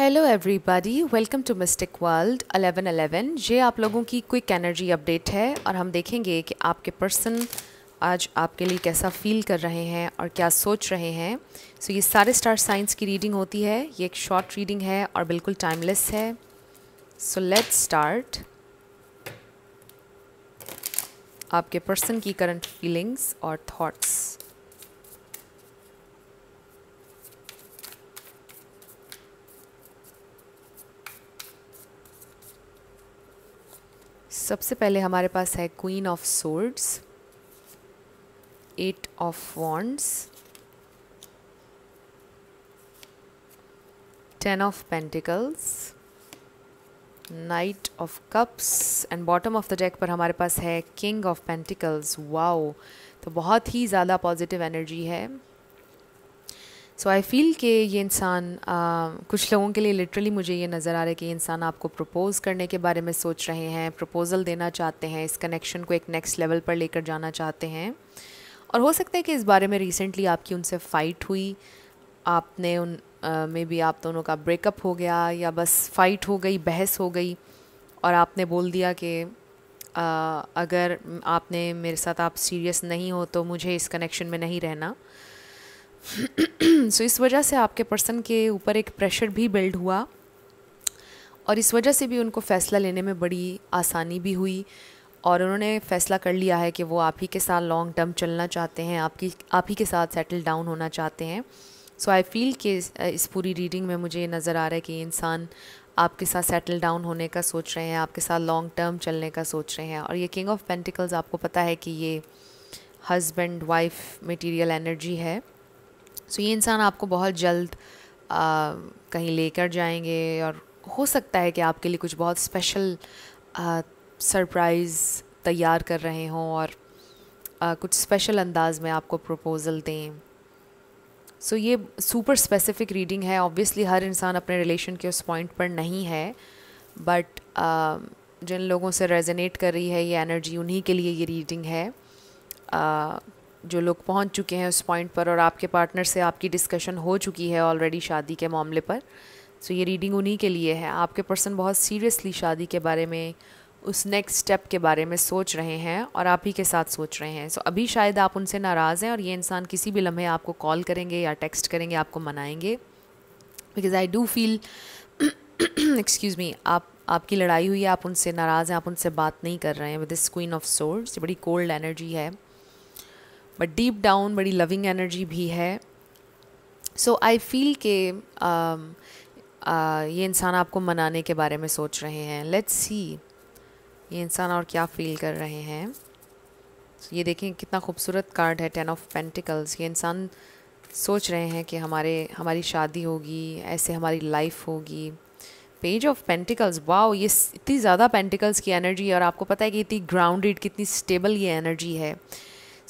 hello everybody welcome to mystic world 1111 ये आप लोगों की क्विक एनर्जी अपडेट है और हम देखेंगे कि आपके पर्सन आज आपके लिए कैसा फील कर रहे हैं और क्या सोच रहे हैं सो so, ये सारे स्टार साइंस की रीडिंग होती है ये एक शॉर्ट रीडिंग है और बिल्कुल टाइमलेस है सो लेट स्टार्ट आपके पर्सन की करंट फीलिंग्स और थाट्स सबसे पहले हमारे पास है queen of swords eight of wands ten of pentacles knight of cups and bottom of the deck पर हमारे पास है किंग ऑफ पेंटिकल्स वाओ तो बहुत ही ज़्यादा पॉजिटिव एनर्जी है सो आई फील कि ये इंसान कुछ लोगों के लिए लिटरली मुझे ये नज़र आ रहा है कि ये इंसान आपको प्रपोज़ करने के बारे में सोच रहे हैं प्रपोज़ल देना चाहते हैं इस कनेक्शन को एक नेक्स्ट लेवल पर लेकर जाना चाहते हैं और हो सकता है कि इस बारे में रिसेंटली आपकी उनसे फ़ाइट हुई आपने उन मे uh, बी आप दोनों का ब्रेकअप हो गया या बस फ़ाइट हो गई बहस हो गई और आपने बोल दिया कि uh, अगर आपने मेरे साथ आप सीरियस नहीं हो तो मुझे इस कनेक्शन में नहीं रहना सो so, इस वजह से आपके पर्सन के ऊपर एक प्रेशर भी बिल्ड हुआ और इस वजह से भी उनको फ़ैसला लेने में बड़ी आसानी भी हुई और उन्होंने फ़ैसला कर लिया है कि वो आप ही के साथ लॉन्ग टर्म चलना चाहते हैं आपकी आप ही के साथ सेटल डाउन होना चाहते हैं सो आई फील कि इस पूरी रीडिंग में मुझे नज़र आ रहा है कि इंसान आपके साथ सेटल डाउन होने का सोच रहे हैं आपके साथ लॉन्ग टर्म चलने का सोच रहे हैं और ये किंग ऑफ पेंटिकल्स आपको पता है कि ये हस्बैंड वाइफ मटेरियल एनर्जी है सो ये इंसान आपको बहुत जल्द आ, कहीं लेकर जाएंगे और हो सकता है कि आपके लिए कुछ बहुत स्पेशल सरप्राइज़ तैयार कर रहे हों और आ, कुछ स्पेशल अंदाज में आपको प्रपोज़ल दें सो so, ये सुपर स्पेसिफिक रीडिंग है ऑब्वियसली हर इंसान अपने रिलेशन के उस पॉइंट पर नहीं है बट जिन लोगों से रेजोनेट कर रही है ये एनर्जी उन्हीं के लिए ये रीडिंग है जो लोग पहुंच चुके हैं उस पॉइंट पर और आपके पार्टनर से आपकी डिस्कशन हो चुकी है ऑलरेडी शादी के मामले पर सो so ये रीडिंग उन्हीं के लिए है आपके पर्सन बहुत सीरियसली शादी के बारे में उस नेक्स्ट स्टेप के बारे में सोच रहे हैं और आप ही के साथ सोच रहे हैं सो so अभी शायद आप उनसे नाराज़ हैं और ये इंसान किसी भी लम्हे आपको कॉल करेंगे या टेक्स्ट करेंगे आपको मनाएंगे because I do feel excuse me आप आपकी लड़ाई हुई है आप उनसे नाराज़ हैं आप उनसे बात नहीं कर रहे हैं with this queen of swords बड़ी कोल्ड एनर्जी है बट डीप डाउन बड़ी लविंग एनर्जी भी है सो आई फील के um, ये इंसान आपको मनाने के बारे में सोच रहे हैं लेट्स सी ये इंसान और क्या फील कर रहे हैं so, ये देखें कितना खूबसूरत कार्ड है टेन ऑफ पेंटिकल्स ये इंसान सोच रहे हैं कि हमारे हमारी शादी होगी ऐसे हमारी लाइफ होगी पेज ऑफ पेंटिकल्स वाओ ये इतनी ज़्यादा पेंटिकल्स की एनर्जी है और आपको पता है कि इतनी ग्राउंडेड कितनी स्टेबल ये एनर्जी है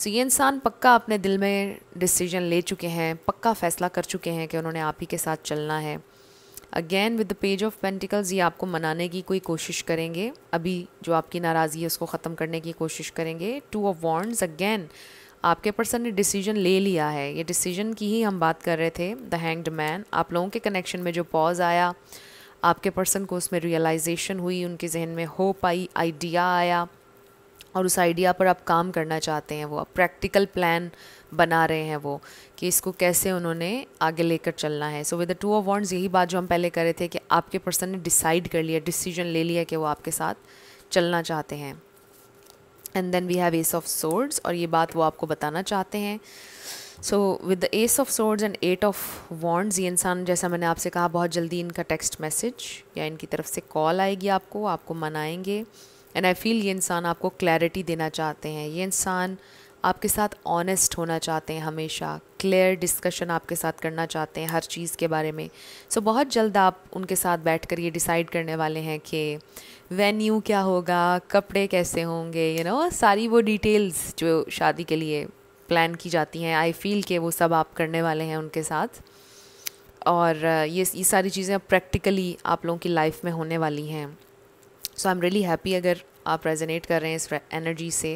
सो so, ये इंसान पक्का अपने दिल में डिसीजन ले चुके हैं पक्का फैसला कर चुके हैं कि उन्होंने आप ही के साथ चलना है again with the page of pentacles ये आपको मनाने की कोई कोशिश करेंगे अभी जो आपकी नाराज़गी है उसको ख़त्म करने की कोशिश करेंगे टू ऑफ वॉन्ट्स अगेन आपके पर्सन ने डिसीजन ले लिया है ये डिसीजन की ही हम बात कर रहे थे द हैंग्ड मैन आप लोगों के कनेक्शन में जो पॉज आया आपके पर्सन को उसमें रियलाइजेशन हुई उनके जहन में होप आई आइडिया आया और उस आइडिया पर आप काम करना चाहते हैं वो आप प्रैक्टिकल प्लान बना रहे हैं वो कि इसको कैसे उन्होंने आगे लेकर चलना है so with the two of wands यही बात जो हम पहले कर रहे थे कि आपके पर्सन ने डिसाइड कर लिया डिसीजन ले लिया कि वो आपके साथ चलना चाहते हैं and then we have ace of swords और ये बात वो आपको बताना चाहते हैं so with the ace of swords and eight of wands ये इंसान जैसा मैंने आपसे कहा बहुत जल्दी इनका टेक्स्ट मैसेज या इनकी तरफ से कॉल आएगी आपको आपको मनाएंगे एंड आई फील ये इंसान आपको क्लैरिटी देना चाहते हैं ये इंसान आपके साथ ऑनेस्ट होना चाहते हैं हमेशा क्लियर डिस्कशन आपके साथ करना चाहते हैं हर चीज़ के बारे में सो so, बहुत जल्द आप उनके साथ बैठकर ये डिसाइड करने वाले हैं कि वेन्यू क्या होगा कपड़े कैसे होंगे यू you नो know, सारी वो डिटेल्स जो शादी के लिए प्लान की जाती हैं आई फील के वो सब आप करने वाले हैं उनके साथ और ये ये सारी चीज़ें प्रैक्टिकली आप लोगों की लाइफ में होने वाली हैं so I am really happy अगर आप रेजोनेट कर रहे हैं इस एनर्जी से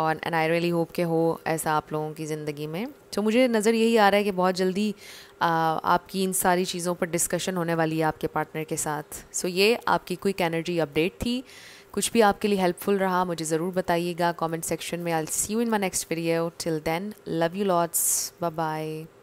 और एंड आई रियली होप के हो ऐसा आप लोगों की ज़िंदगी में तो मुझे नज़र यही आ रहा है कि बहुत जल्दी आ, आपकी इन सारी चीज़ों पर डिस्कशन होने वाली है आपके पार्टनर के साथ सो so, ये आपकी क्विक एनर्जी अपडेट थी कुछ भी आपके लिए हेल्पफुल रहा मुझे ज़रूर बताइएगा कमेंट सेक्शन में I see you in my next video till then love you lots bye bye